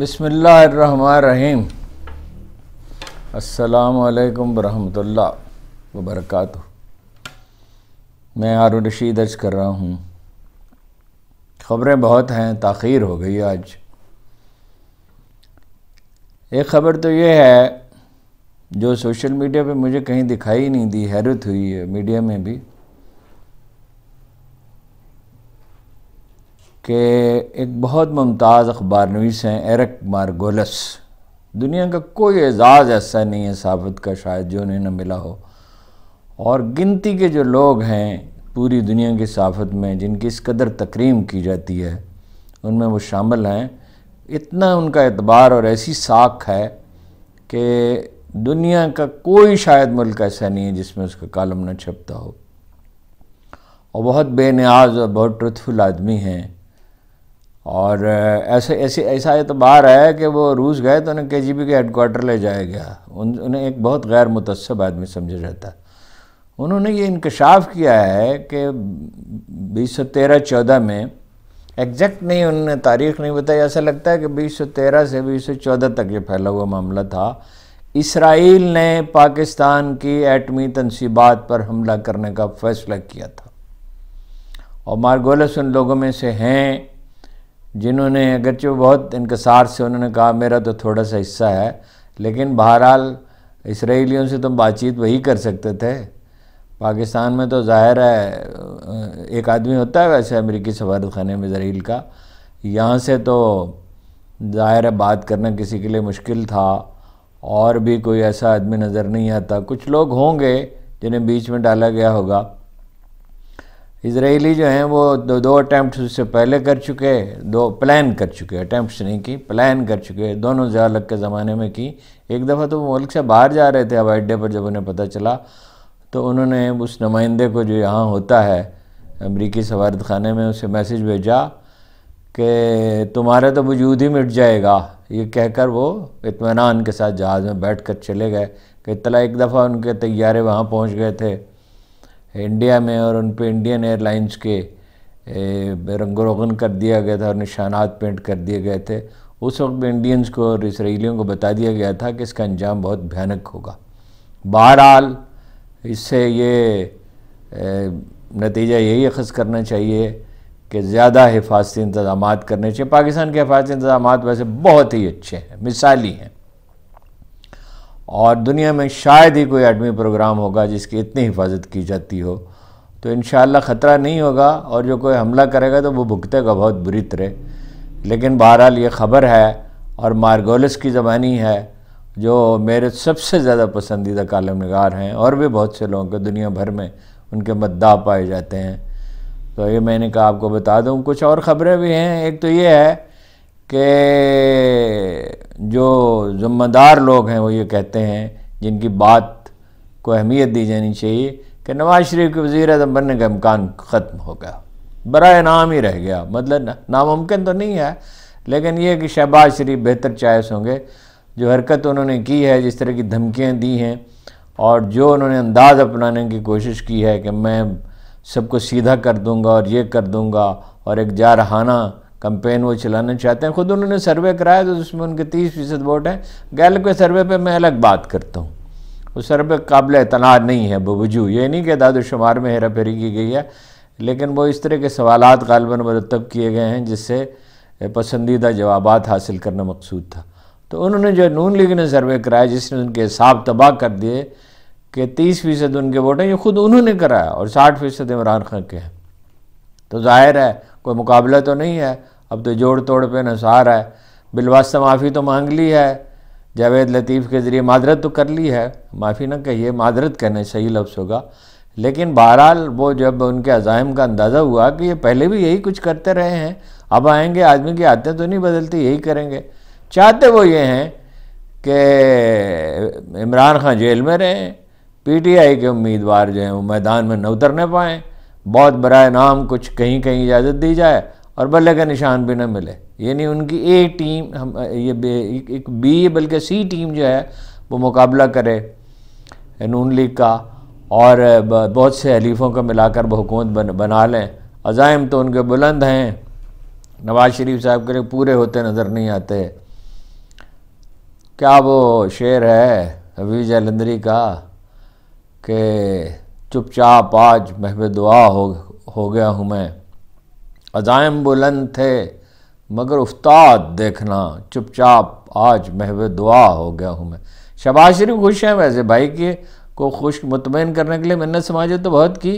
बसमीम अल्लाम वरहमतुल्ला वबरक मैं हारून रशीद अर्ज कर रहा हूँ ख़बरें बहुत हैं तखीर हो गई आज एक ख़बर तो ये है जो सोशल मीडिया पे मुझे कहीं दिखाई नहीं दी हैरत हुई है मीडिया में भी कि एक बहुत मुमताज़ अखबार नवीस हैं एरक मारगोलस दुनिया का कोई एजाज़ ऐसा नहीं है साबित का शायद जो उन्हें न मिला हो और गिनती के जो लोग हैं पूरी दुनिया की सहाफ़त में जिनकी इस कदर तक्रीम की जाती है उनमें वो शामिल हैं इतना उनका एतबार और ऐसी साख है कि दुनिया का कोई शायद मुल्क ऐसा नहीं है जिसमें उसका कालम ना छपता हो और बहुत बेनियाज और बहुत ट्रुथफुल आदमी हैं और ऐसे ऐसे ऐसा एतबार तो आया कि वो रूस गए तो उन्हें के जी बी के हेडकोार्टर ले जाया गया उन उन्हें एक बहुत गैर मुतसब आदमी समझा जाता उन्होंने ये इंकशाफ किया है कि बीस सौ तेरह चौदह में एग्जैक्ट नहीं उन्होंने तारीख नहीं बताई ऐसा लगता है कि बीस सौ तेरह से बीस सौ चौदह तक ये फैला हुआ मामला था इसराइल ने पाकिस्तान की एटमी तनसीबात पर हमला करने का फैसला किया था और मार्गोलस उन लोगों में से हैं जिन्होंने अगरचे बहुत इनकसार से उन्होंने कहा मेरा तो थोड़ा सा हिस्सा है लेकिन बहरहाल इसराइलियों से तुम बातचीत वही कर सकते थे पाकिस्तान में तो ज़ाहिर है एक आदमी होता है वैसे अमेरिकी सफारत खाना में जरील का यहाँ से तो ज़ाहिर है बात करना किसी के लिए मुश्किल था और भी कोई ऐसा आदमी नज़र नहीं आता कुछ लोग होंगे जिन्हें बीच में डाला गया होगा इसराइली जो हैं वो दो दो अटैम्प्ट उससे पहले कर चुके दो प्लान कर चुके अटैम्प्ट नहीं की प्लान कर चुके दोनों जयालक के ज़माने में की एक दफ़ा तो वो मुल्क से बाहर जा रहे थे हवाई अड्डे पर जब उन्हें पता चला तो उन्होंने उस नुमाइंदे को जो यहाँ होता है अमरीकी सफारत खाने में उसे मैसेज भेजा कि तुम्हारा तो वजूद ही मिट जाएगा ये कहकर वो इतमान के साथ जहाज़ में बैठ कर चले गए कि इतला एक दफ़ा उनके तैयारे वहाँ पहुँच गए थे इंडिया में और उन पर इंडियन एयरलाइंस के रंगो रोगन कर दिया गया था और निशानात पेंट कर दिए गए थे उस वक्त भी इंडियंस को और इसराइलियों को बता दिया गया था कि इसका अंजाम बहुत भयानक होगा बहरहाल इससे ये नतीजा यही अखज़ करना चाहिए कि ज़्यादा हिफाजती इंतजाम करने चाहिए पाकिस्तान के हिफाजती इंतजाम वैसे बहुत ही अच्छे हैं मिसाली हैं और दुनिया में शायद ही कोई एटमी प्रोग्राम होगा जिसकी इतनी हिफाजत की जाती हो तो इन ख़तरा नहीं होगा और जो कोई हमला करेगा तो वो भुगतेगा बहुत बुरी तरह लेकिन बहरहाल ये ख़बर है और मारगोलस की ज़बानी है जो मेरे सबसे ज़्यादा पसंदीदा कलम नगार हैं और भी बहुत से लोगों के दुनिया भर में उनके मद्दा पाए जाते हैं तो ये मैंने कहा आपको बता दूँ कुछ और ख़बरें भी हैं एक तो ये है कि जो ज़िम्मेदार लोग हैं वो ये कहते हैं जिनकी बात को अहमियत दी जानी चाहिए कि नवाज शरीफ के वज़ी अजम बनने का इम्कान ख़त्म हो गया बड़ा नाम ही रह गया मतलब नामुमकिन तो नहीं है लेकिन यह कि शहबाज शरीफ बेहतर चायस होंगे जो हरकत उन्होंने की है जिस तरह की धमकियाँ दी हैं और जो उन्होंने अंदाज़ अपनाने की कोशिश की है कि मैं सबको सीधा कर दूंगा और ये कर दूंगा और एक जारहाना कंपेन वो चलाना चाहते हैं ख़ुद उन्होंने सर्वे कराया तो उसमें उनके तीस फीसद वोट हैं गैल के सर्वे पर मैं अलग बात करता हूँ वो सर्वे काबिल तना नहीं है बबजू ये नहीं कि दादोशुमार में हेरा फेरी की गई है लेकिन वो इस तरह के सवाल गालबन मरतब किए गए हैं जिससे पसंदीदा जवाब हासिल करना मकसूद था तो उन्होंने जो नून लीग ने सर्वे कराया जिसने उनके हिसाब तबाह कर दिए कि तीस फ़ीसद उनके वोट हैं ये खुद उन्होंने कराया और साठ फ़ीसद इमरान खान के हैं तो जाहिर है कोई मुकाबला तो नहीं है अब तो जोड़ तोड़ पे नसार है बिलवास्ता माफ़ी तो मांग ली है जावेद लतीफ़ के ज़रिए मादरत तो कर ली है माफ़ी ना कहिए मादरत कहने सही लफ्स होगा लेकिन बहरहाल वो जब उनके अजाइम का अंदाज़ा हुआ कि ये पहले भी यही कुछ करते रहे हैं अब आएंगे आदमी की आदतें तो नहीं बदलती यही करेंगे चाहते वो ये हैं कि इमरान खान जेल में रहें पीटीआई के उम्मीदवार जो हैं वो मैदान में न उतरने पाएँ बहुत बरए नाम कुछ कहीं कहीं इजाज़त दी जाए और बल्ले का निशान भी ना मिले यानी उनकी ए टीम हम ये एक बी बल्कि सी टीम जो है वो मुकाबला करे नून लीग का और बहुत से हलीफों को मिलाकर वह हुकूमत बन, बना लें अज़ाइम तो उनके बुलंद हैं नवाज़ शरीफ साहब के लिए पूरे होते नज़र नहीं आते क्या वो शेर है हबीब जलंदरी का कि चुपचाप आज महब दुआ हो हो गया हूँ मैं अजायम बुलंद थे मगर उस्ताद देखना चुपचाप आज महव दुआ हो गया हूँ मैं शबाशरी खुश हैं वैसे भाई के को खुश मुतमिन करने के लिए मैंने समाज तो बहुत की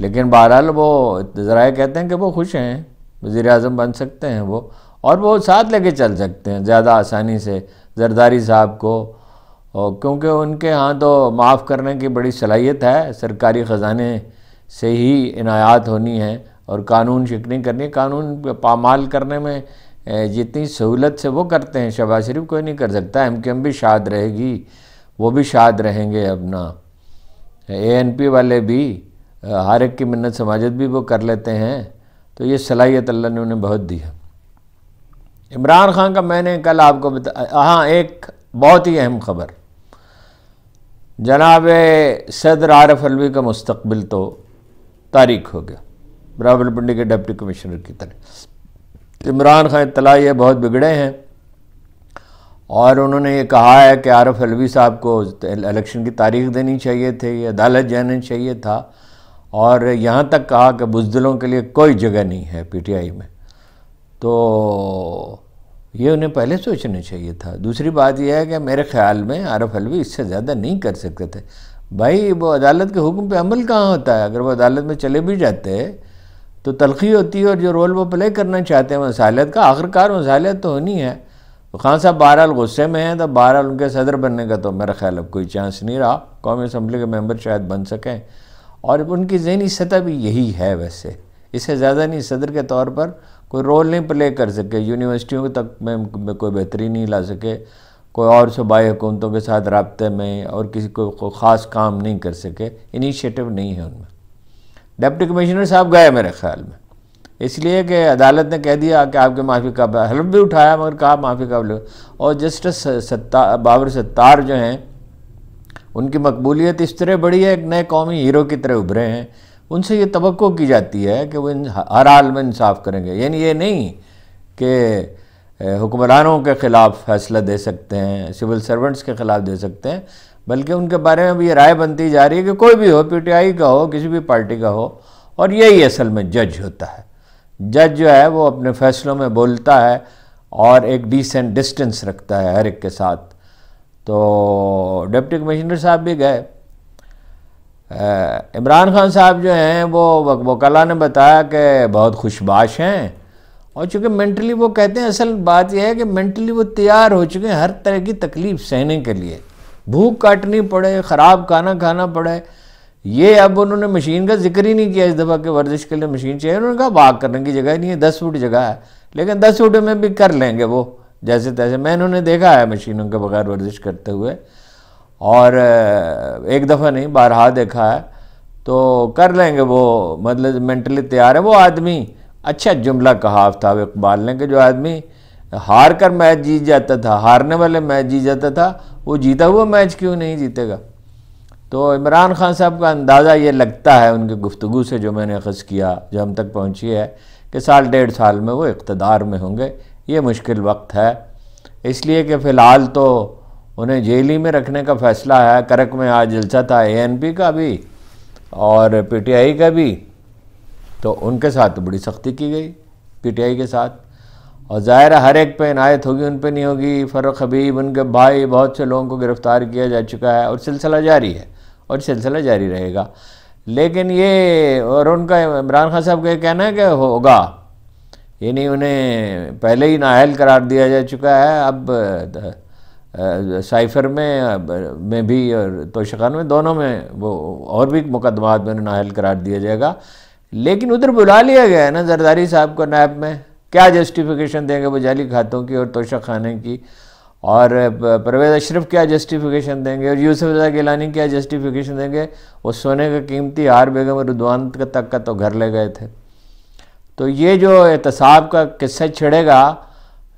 लेकिन बहरहाल वो ज़रा कहते हैं कि वो खुश हैं वज़ी अजम बन सकते हैं वो और वो साथ लेके चल सकते हैं ज़्यादा आसानी से जरदारी साहब को क्योंकि उनके यहाँ तो माफ़ करने की बड़ी सलाहियत है सरकारी ख़जाने से ही इनायात होनी है और कानून शिकनी करनी कानून पामाल करने में जितनी सहूलत से वो करते हैं शहबाज शरीफ कोई नहीं कर सकता एम के एम भी शाद रहेगी वो भी शाद रहेंगे अपना ए एन पी वाले भी हर एक की मन्नत समाजत भी वो कर लेते हैं तो ये सलाहियत अल्लाह ने उन्हें बहुत दी है इमरान खान का मैंने कल आपको बता हाँ एक बहुत ही अहम खबर जनाब सदर आरफ अलवी का मुस्तबिल तो तारीख हो गया बराबर पंडी के डिप्टी कमिश्नर की तरह इमरान खान इतला ये बहुत बिगड़े हैं और उन्होंने ये कहा है कि आरफ अलवी साहब को इलेक्शन की तारीख देनी चाहिए थी अदालत जाना चाहिए था और यहाँ तक कहा कि बुजदलों के लिए कोई जगह नहीं है पीटीआई में तो ये उन्हें पहले सोचना चाहिए था दूसरी बात यह है कि मेरे ख्याल में आरफ अलवी इससे ज़्यादा नहीं कर सकते थे भाई वो अदालत के हुक्म पे अमल कहाँ होता है अगर वो अदालत में चले भी जाते तो तलखी होती है और जो रोल वो प्ले करना चाहते हैं मसालत का आखिरकार मसालत तो होनी है तो खान साहब बहरहाल गुस्से में हैं तो बहरहाल उनके सदर बनने का तो मेरा ख्याल अब कोई चांस नहीं रहा कौमी असम्बली के मेम्बर शायद बन सकें और उनकी जहनी सतह भी यही है वैसे इससे ज़्यादा नहीं सदर के तौर पर कोई रोल नहीं प्ले कर सके यूनिवर्सिटियों तक में कोई बेहतरी नहीं ला सके कोई और सूबाई हुकूमतों के साथ रबते में और किसी को ख़ास काम नहीं कर सके इनिशिएटिव नहीं है उनमें डिप्टी कमिश्नर साहब गए मेरे ख्याल में इसलिए कि अदालत ने कह दिया कि आपके माफ़ी का हल्फ भी उठाया मगर कहा माफ़ी का और जस्टिस सत्ता बाबर सत्तार जो हैं उनकी मकबूलियत इस तरह बड़ी है एक नए कौमी हीरो की तरह उभरे हैं उनसे ये तो की जाती है कि वो इन हर हाल में इंसाफ करेंगे यानी ये नहीं कि हुक्मरानों के ख़िलाफ़ फैसला दे सकते हैं सिविल सर्वेंट्स के ख़िलाफ़ दे सकते हैं बल्कि उनके बारे में भी राय बनती जा रही है कि कोई भी हो पीटीआई का हो किसी भी पार्टी का हो और यही असल में जज होता है जज जो है वो अपने फैसलों में बोलता है और एक डिसेंट डिस्टेंस रखता है हर एक के साथ तो डिप्टी कमिश्नर साहब भी गए इमरान खान साहब जो हैं वो वकला ने बताया कि बहुत खुशबाश हैं और चूँकि मेंटली वो कहते हैं असल बात यह है कि मेंटली वो तैयार हो चुके हैं हर तरह की तकलीफ़ सहने के लिए भूख काटनी पड़े ख़राब खाना खाना पड़े ये अब उन्होंने मशीन का जिक्र ही नहीं किया इस दफ़ा के वर्जिश के लिए मशीन चाहिए उन्होंने कहा वाक करने की जगह नहीं है दस फुट जगह है लेकिन दस फुट में भी कर लेंगे वो जैसे तैसे मैंने उन्हें देखा है मशीनों के बगैर वर्जिश करते हुए और एक दफ़ा नहीं बारहा देखा है तो कर लेंगे वो मतलब मेंटली तैयार है वो आदमी अच्छा जुमला कहा आफ्ताब इकबाल ने कि जो आदमी हार कर मैच जीत जाता था हारने वाले मैच जीत जाता था वो जीता हुआ मैच क्यों नहीं जीतेगा तो इमरान खान साहब का अंदाज़ा ये लगता है उनकी गुफ्तु से जो मैंने अखज़ किया जो हम तक पहुँची है कि साल डेढ़ साल में वो इकतदार में होंगे ये मुश्किल वक्त है इसलिए कि फ़िलहाल तो उन्हें जेल ही में रखने का फ़ैसला है करक में आज जलसा था ए का भी और पीटीआई का भी तो उनके साथ बड़ी सख्ती की गई पीटीआई के साथ और ज़ाहिर हर एक पे इनायत होगी उन पे नहीं होगी फ़र्रुख हबीब उनके भाई बहुत से लोगों को गिरफ़्तार किया जा चुका है और सिलसिला जारी है और सिलसिला जारी रहेगा लेकिन ये और उनका इमरान खान साहब का कहना है कि होगा यानी उन्हें पहले ही नाहल करार दिया जा चुका है अब साइफर में में भी और तोशखान में दोनों में वो और भी मुकदमात में उन्हें नाहल करार दिया जाएगा लेकिन उधर बुला लिया गया है ना जरदारी साहब को नैब में क्या जस्टिफिकेशन देंगे वो जाली खातों की और तोशा खाने की और परवेज़ अशरफ क्या जस्टिफिकेशन देंगे और यूसुफ रजा गिलानी क्या जस्टिफिकेशन देंगे वो सोने का कीमती हार बेगम रुद्वान तक का तो घर ले गए थे तो ये जो एहतसाब का किस्सा छिड़ेगा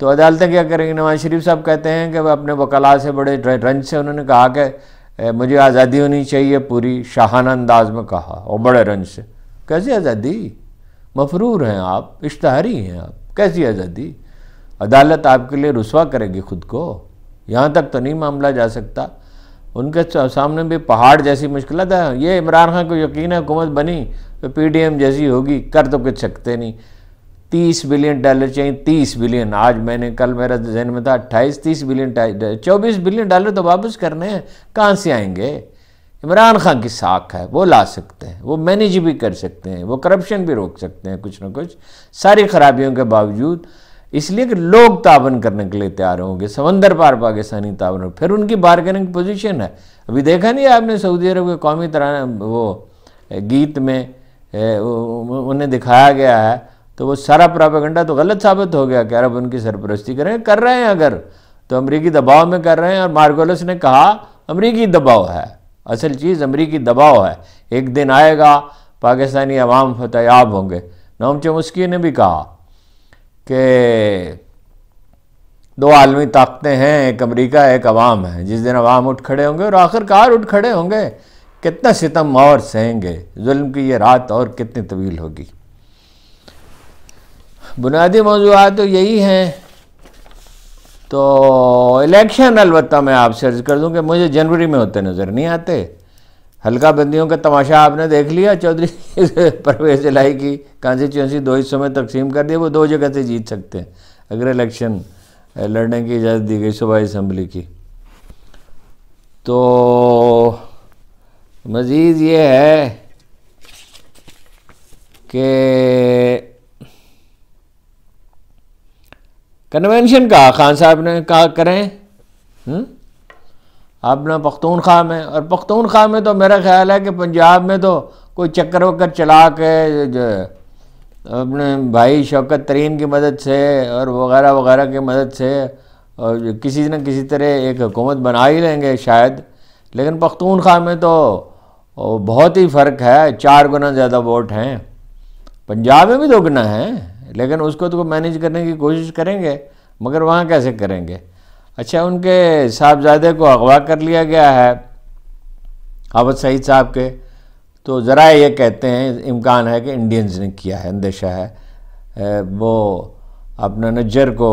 तो अदालतें क्या करेंगी नवाज शरीफ साहब कहते हैं कि वह अपने वकला से बड़े रंज से उन्होंने कहा कि मुझे आज़ादी होनी चाहिए पूरी शाहाना अंदाज में कहा और बड़े रंज से कैसी आज़ादी मफरूर हैं आप इश्तहारी हैं आप कैसी आज़ादी अदालत आपके लिए रसवा करेगी खुद को यहाँ तक तो नहीं मामला जा सकता उनके सामने भी पहाड़ जैसी मुश्किल है ये इमरान खान को यकीन है हुकूमत बनी तो एम जैसी होगी कर तो कुछ सकते नहीं तीस बिलियन डॉलर चाहिए तीस बिलियन आज मैंने कल मेरा जहन में था अट्ठाईस तीस बिलियन चौबीस बिलियन डॉलर तो वापस करने हैं कहाँ से आएंगे इमरान खान की साख है वो ला सकते हैं वो मैनेज भी कर सकते हैं वो करप्शन भी रोक सकते हैं कुछ ना कुछ सारी खराबियों के बावजूद इसलिए कि लोग तावन करने के लिए तैयार होंगे समंदर पार पाकिस्तानी तावन फिर उनकी बार्गेनिंग पोजीशन है अभी देखा नहीं आपने सऊदी अरब के कौमी तरह वो गीत में उन्हें दिखाया गया है तो वो सारा प्रापागंडा तो गलत साबित हो गया कि अरब उनकी सरपरस्ती करें कर रहे हैं अगर तो अमरीकी दबाव में कर रहे हैं और मार्गोलस ने कहा अमरीकी दबाव है असल चीज़ अमरीकी दबाव है एक दिन आएगा पाकिस्तानी अवाम फतयाब होंगे नोम चमस्की ने भी कहा कि दो आलमी ताकतें हैं एक अमरीका एक अवाम है जिस दिन अवाम उठ खड़े होंगे और आखिरकार उठ खड़े होंगे कितना सितम और सहेंगे जुल्म की ये रात और कितनी तवील होगी बुनियादी मौजूद तो यही हैं तो इलेक्शन अलबत्ता मैं आपसे अर्ज़ कर दूं कि मुझे जनवरी में होते नज़र नहीं आते हल्का बंदियों का तमाशा आपने देख लिया चौधरी परवेज लाई की कॉन्स्टिट्यूंसी दो हिस्सों में तकसीम कर दी वो दो जगह से जीत सकते हैं अगर इलेक्शन लड़ने की इजाज़त दी गई सूबाई इसम्बली की तो मज़ीद ये है कि कन्वेंशन का खान साहब ने कहा करें हुँ? हम्म? आप ना पख्तूनख्वा में और पख्तूनख्वा में तो मेरा ख्याल है कि पंजाब में तो कोई चक्कर वक्कर चला के जो अपने भाई शौकत तरीन की मदद से और वगैरह वगैरह की मदद से और किसी न किसी तरह एक हुकूमत बना ही लेंगे शायद लेकिन पख्तूनख्वा में तो बहुत ही फ़र्क है चार गुना ज़्यादा वोट हैं पंजाब में भी दो गुना हैं लेकिन उसको तो मैनेज करने की कोशिश करेंगे मगर वहाँ कैसे करेंगे अच्छा उनके साहबजादे को अगवा कर लिया गया है हावत सईद साहब के तो ज़रा ये कहते हैं इम्कान है कि इंडियंस ने किया है अंदेशा है वो अपना नज्जर को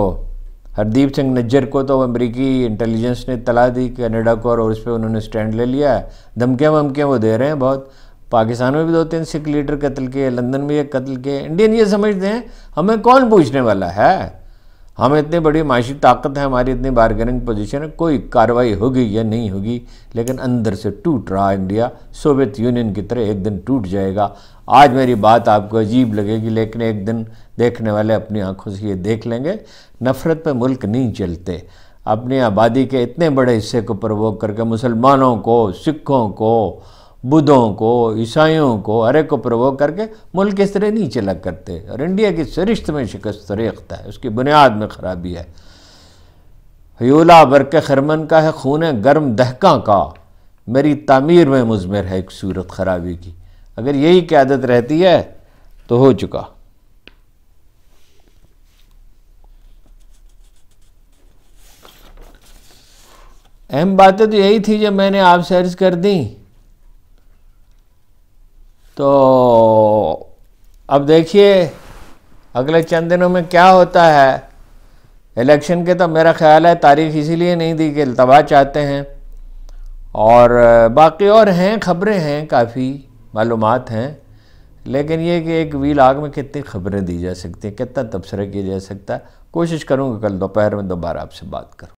हरदीप सिंह नज्जर को तो अमरीकी इंटेलिजेंस ने तला दी कनाडा को और उस पर उन्होंने स्टैंड ले लिया है धमकियाँ वमकियाँ वो दे रहे हैं बहुत पाकिस्तान में भी दो तीन सिख लीडर कत्ल किए लंदन में एक कत्ल किए इंडियन ये समझते हैं हमें कौन पूछने वाला है हम इतनी बड़ी माशी ताकत है हमारी इतनी बारगेनिंग पोजीशन है कोई कार्रवाई होगी या नहीं होगी लेकिन अंदर से टूट रहा इंडिया सोवियत यूनियन की तरह एक दिन टूट जाएगा आज मेरी बात आपको अजीब लगेगी लेकिन एक दिन देखने वाले अपनी आंखों से ये देख लेंगे नफ़रत पर मुल्क नहीं चलते अपनी आबादी के इतने बड़े हिस्से को प्रवोक करके मुसलमानों को सिखों को बुद्धों को ईसाइयों को हरे को प्रवोक करके मुल्क इस तरह नीचे लग करते और इंडिया की सरिश्त में शिकस्त रेखता है उसकी बुनियाद में ख़राबी है हयोला बरक खरमन का है खून गर्म दहका का मेरी तामीर में मुजमर है एक सूरत खराबी की अगर यही क्यादत रहती है तो हो चुका अहम बातें तो यही थी जब मैंने आपसे अर्ज कर दी तो अब देखिए अगले चंद दिनों में क्या होता है इलेक्शन के तो मेरा ख्याल है तारीख इसीलिए नहीं दी कि अल्तवा चाहते हैं और बाकी और हैं खबरें हैं काफ़ी मालूम हैं लेकिन ये कि एक वील आग में कितनी खबरें दी जा सकती हैं कितना तबसरा किया जा सकता है कोशिश करूँगा कल दोपहर में दोबारा आपसे बात करूँ